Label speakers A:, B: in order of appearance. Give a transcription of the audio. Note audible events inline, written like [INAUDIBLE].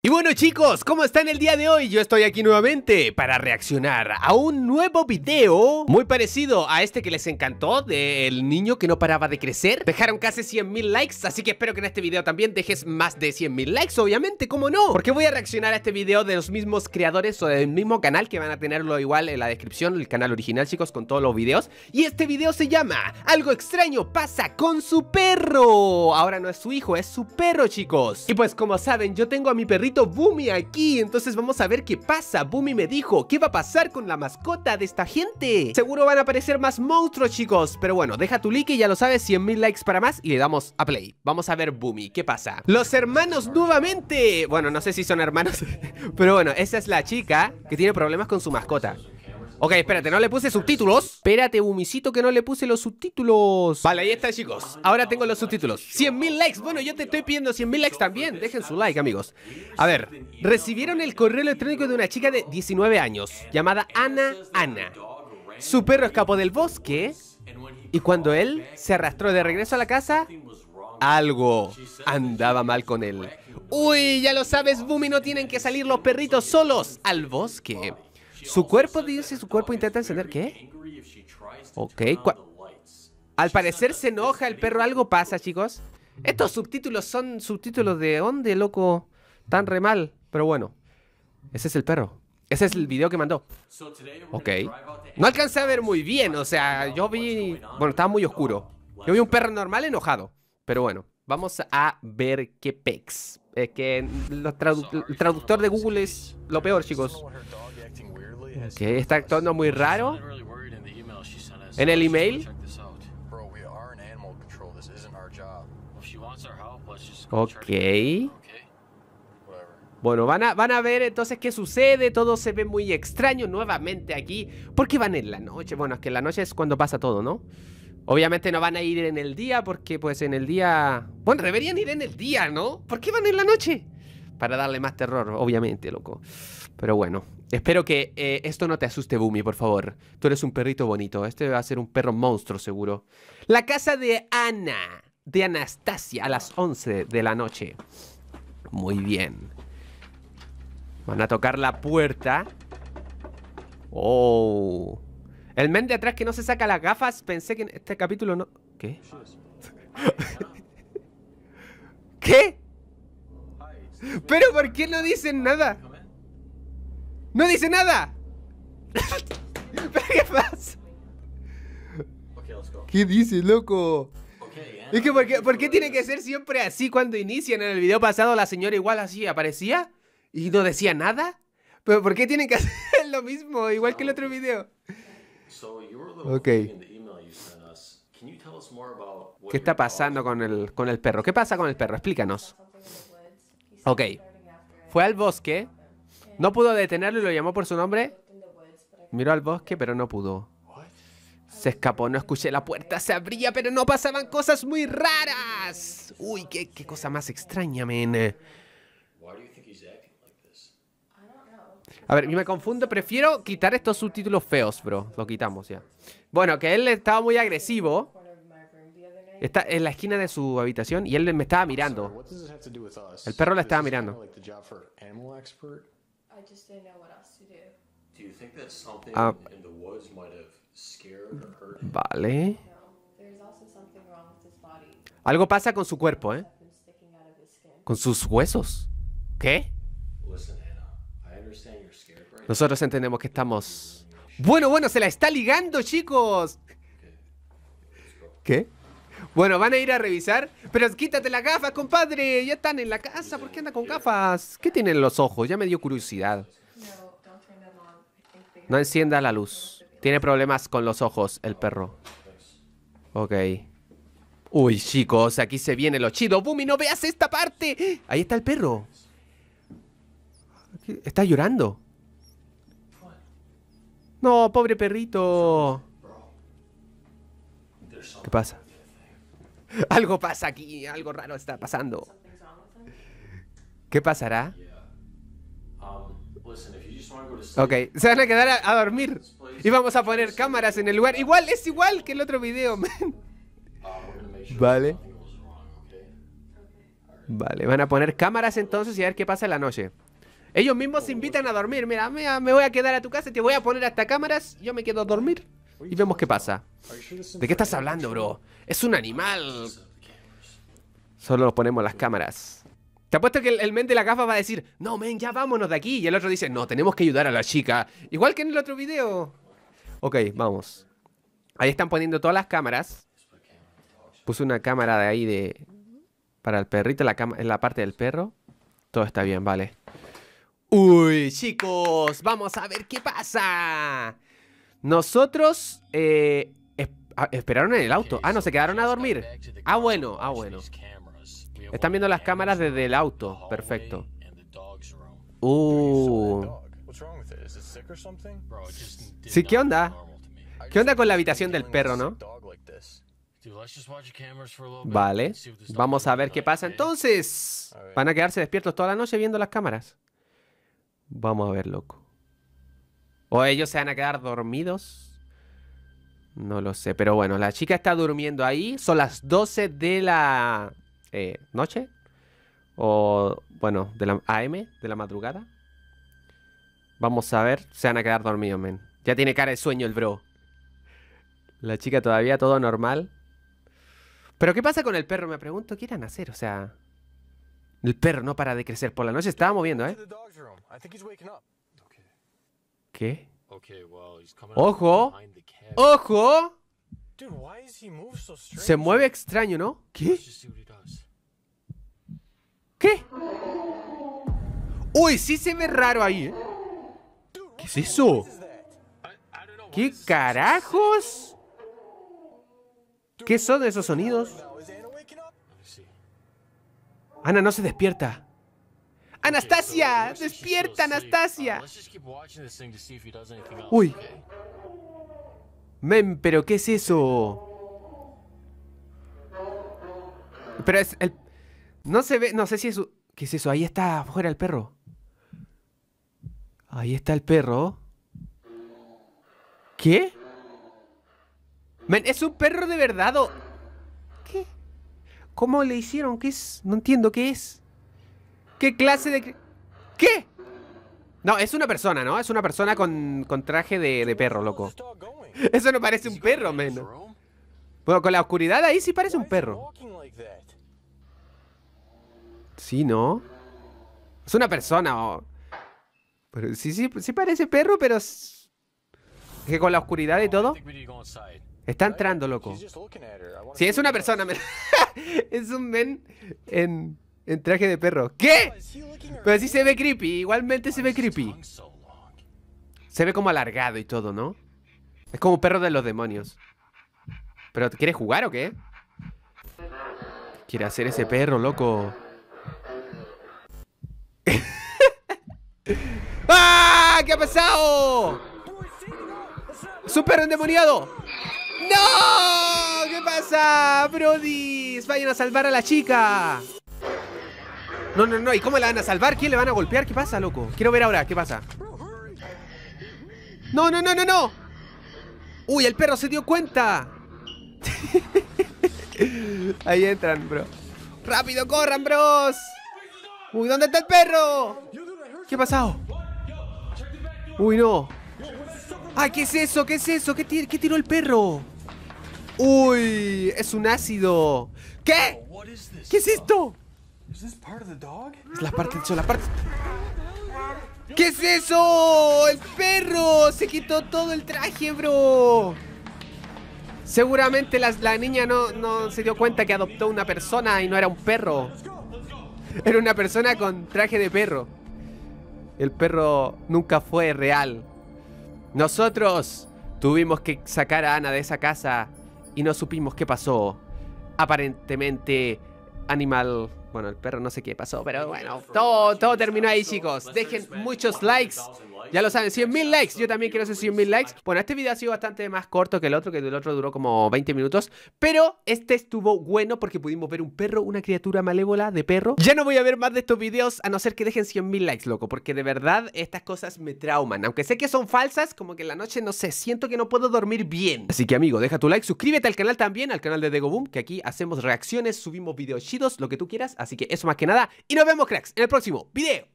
A: Y bueno chicos, ¿cómo están el día de hoy? Yo estoy aquí nuevamente para reaccionar a un nuevo video muy parecido a este que les encantó del niño que no paraba de crecer. Dejaron casi 100 mil likes, así que espero que en este video también dejes más de 100 mil likes, obviamente, ¿cómo no? Porque voy a reaccionar a este video de los mismos creadores o del mismo canal que van a tenerlo igual en la descripción, el canal original chicos, con todos los videos. Y este video se llama Algo extraño pasa con su perro. Ahora no es su hijo, es su perro chicos. Y pues como saben, yo tengo a mi perrito Bumi aquí, entonces vamos a ver qué pasa. Bumi me dijo, ¿qué va a pasar con la mascota de esta gente? Seguro van a aparecer más monstruos, chicos. Pero bueno, deja tu like y ya lo sabes, mil likes para más y le damos a play. Vamos a ver Bumi ¿qué pasa? Los hermanos nuevamente. Bueno, no sé si son hermanos, [LAUGHS] pero bueno, esa es la chica que tiene problemas con su mascota. Ok, espérate, no le puse subtítulos. Espérate, Bumisito, que no le puse los subtítulos. Vale, ahí está, chicos. Ahora tengo los subtítulos. 100.000 likes. Bueno, yo te estoy pidiendo 100.000 likes también. Dejen su like, amigos. A ver, recibieron el correo electrónico de una chica de 19 años, llamada Ana Ana. Su perro escapó del bosque y cuando él se arrastró de regreso a la casa, algo andaba mal con él. Uy, ya lo sabes, Bumi, no tienen que salir los perritos solos al bosque. Su cuerpo dice, su cuerpo intenta encender. ¿Qué? Ok. Al parecer se enoja el perro. Algo pasa, chicos. Estos subtítulos son subtítulos de dónde, loco. Tan re mal. Pero bueno. Ese es el perro. Ese es el video que mandó. Ok. No alcancé a ver muy bien. O sea, yo vi... Bueno, estaba muy oscuro. Yo vi un perro normal enojado. Pero bueno. Vamos a ver qué pex. Es que el traductor de Google es lo peor, chicos está actuando muy raro en el email. Ok. Bueno, van a, van a ver entonces qué sucede. Todo se ve muy extraño nuevamente aquí. ¿Por qué van en la noche. Bueno, es que en la noche es cuando pasa todo, ¿no? Obviamente no van a ir en el día porque pues en el día... Bueno, deberían ir en el día, ¿no? ¿Por qué van en la noche? Para darle más terror, obviamente, loco. Pero bueno, espero que eh, esto no te asuste, Bumi, por favor. Tú eres un perrito bonito. Este va a ser un perro monstruo, seguro. La casa de Ana, de Anastasia, a las 11 de la noche. Muy bien. Van a tocar la puerta. Oh. El men de atrás que no se saca las gafas. Pensé que en este capítulo no... ¿Qué? [LAUGHS] ¿Pero por qué no dicen nada? ¡No dice nada! qué pasa? ¿Qué dice, loco? Es que, ¿por qué, tiene que ser siempre así cuando inician? En el video pasado la señora igual así aparecía y no decía nada. ¿Pero por qué tienen que [LAUGHS] hacer lo mismo, igual que el otro video? Ok. ¿Qué está pasando con el, con el perro? ¿Qué pasa con el perro? Explícanos. Ok. Fue al bosque. No pudo detenerlo y lo llamó por su nombre. Miró al bosque, pero no pudo. Se escapó, no escuché la puerta, se abría, pero no pasaban cosas muy raras. Uy, qué, cosa más extraña, men. A ver, yo me confundo, prefiero quitar estos subtítulos feos, bro. Lo quitamos ya. Bueno, que él estaba muy agresivo. Está en la esquina de su habitación y él me estaba mirando. El perro la estaba mirando. Ah. vale. Algo pasa con su cuerpo, ¿eh? Con sus huesos. ¿Qué? Nosotros entendemos que estamos... Bueno, bueno, se la está ligando, chicos. ¿Qué? Bueno, van a ir a revisar. Pero quítate las gafas, compadre. Ya están en la casa. ¿Por qué anda con gafas? ¿Qué tienen los ojos? Ya me dio curiosidad. No encienda la luz. Tiene problemas con los ojos el perro. Ok. Uy, chicos, aquí se viene lo chido. Bumi, no veas esta parte. Ahí está el perro. Está llorando. No, pobre perrito. ¿Qué pasa? [LAUGHS] algo pasa aquí, algo raro está pasando. ¿Qué pasará? Ok, se van a quedar a, dormir. Y vamos a poner cámaras en el lugar. Igual, es igual que el otro video, [LAUGHS] man. Vale. Vale, van a poner cámaras entonces y a ver qué pasa en la noche. Ellos mismos se invitan a dormir. Mira, me voy a quedar a tu casa, y te voy a poner hasta cámaras, yo me quedo a dormir y vemos qué pasa. ¿De qué estás hablando, bro? Es un animal. Solo nos ponemos las cámaras. Te apuesto que el, el men de la gafa va a decir, no, men, ya vámonos de aquí. Y el otro dice, no, tenemos que ayudar a la chica. Igual que en el otro video. Ok, vamos. Ahí están poniendo todas las cámaras. Puse una cámara de ahí de... Para el perrito, la, en la parte del perro. Todo está bien, vale. Uy, chicos, vamos a ver qué pasa. Nosotros eh, ah, esperaron en el auto. Ah, no, se quedaron a dormir. Ah, bueno, ah, bueno. Están viendo las cámaras desde el auto. Perfecto. Uh. Sí, ¿qué onda? ¿Qué onda con la habitación del perro, no? Vale, vamos a ver qué pasa entonces. Van a quedarse despiertos toda la noche viendo las cámaras. Vamos a ver, loco. O ellos se van a quedar dormidos. No lo sé, pero bueno, la chica está durmiendo ahí. Son las 12 de la eh, noche. O bueno, de la AM, de la madrugada. Vamos a ver, se van a quedar dormidos, men. Ya tiene cara de sueño el bro. La chica todavía todo normal. Pero ¿qué pasa con el perro? Me pregunto, ¿qué irán a hacer? O sea, el perro no para de crecer. Por la noche Estaba moviendo, ¿eh? ¿Qué? ¡Ojo! ¡Ojo! Se mueve extraño, ¿no? ¿Qué? ¿Qué? Uy, sí se ve raro ahí, ¿eh? ¿Qué es eso? ¿Qué carajos? ¿Qué son esos sonidos? Ana no se despierta. Anastasia, despierta Anastasia. Uy. Men, pero ¿qué es eso? Pero es el... No se ve, no sé si es... ¿Qué es eso? Ahí está afuera el perro. Ahí está el perro. ¿Qué? Men, ¿es un perro de verdad o...? ¿Qué? ¿Cómo le hicieron? ¿Qué es? No entiendo qué es. ¿Qué clase de...? ¿Qué? No, es una persona, ¿no? Es una persona con, con traje de, perro, loco. Eso no parece un perro, menos. Bueno, con la oscuridad ahí sí parece un perro. Sí, ¿no? Es una persona, o... pero sí, sí, sí parece perro, pero... ¿Qué, que con la oscuridad y todo... Está entrando, loco. Sí, es una persona, [LAUGHS] es un men en... En traje de perro. ¿Qué? Pero sí se ve creepy. Igualmente se ve creepy. Se ve como alargado y todo, ¿no? Es como un perro de los demonios. ¿Pero quieres jugar o qué? Quiere hacer ese perro, loco. [LAUGHS] ¡Ah! ¿Qué ha pasado? perro endemoniado! ¡No! ¿Qué pasa, Brody? ¡Vayan a salvar a la chica! No, no, no. ¿Y cómo la van a salvar? ¿Quién le van a golpear? ¿Qué pasa, loco? Quiero ver ahora. ¿Qué pasa? No, no, no, no, no. Uy, el perro se dio cuenta. [LAUGHS] Ahí entran, bro. ¡Rápido, corran, bros! Uy, ¿dónde está el perro? ¿Qué ha pasado? Uy, no. ¡Ay, qué es eso! ¿Qué es eso? ¿Qué, qué tiró el perro? ¡Uy! ¡Es un ácido! ¿Qué? ¿Qué es esto? Es la parte del es la parte... ¿Qué es eso? ¡El perro! Se quitó todo el traje, bro. Seguramente la, niña no, no, se dio cuenta que adoptó una persona y no era un perro. Era una persona con traje de perro. El perro nunca fue real. Nosotros tuvimos que sacar a Ana de esa casa y no supimos qué pasó. Aparentemente, Animal bueno, el perro no sé qué pasó, pero bueno, todo, todo terminó ahí, chicos. Dejen muchos likes. Ya lo saben, 100.000 likes. Yo también quiero hacer 100.000 likes. Bueno, este video ha sido bastante más corto que el otro, que el otro duró como 20 minutos. Pero este estuvo bueno porque pudimos ver un perro, una criatura malévola de perro. Ya no voy a ver más de estos videos a no ser que dejen 100.000 likes, loco. Porque de verdad estas cosas me trauman. Aunque sé que son falsas, como que en la noche, no sé, siento que no puedo dormir bien. Así que amigo, deja tu like, suscríbete al canal también, al canal de Dego Boom, que aquí hacemos reacciones, subimos videos chidos, lo que tú quieras. Así que eso más que nada. Y nos vemos, cracks, en el próximo video.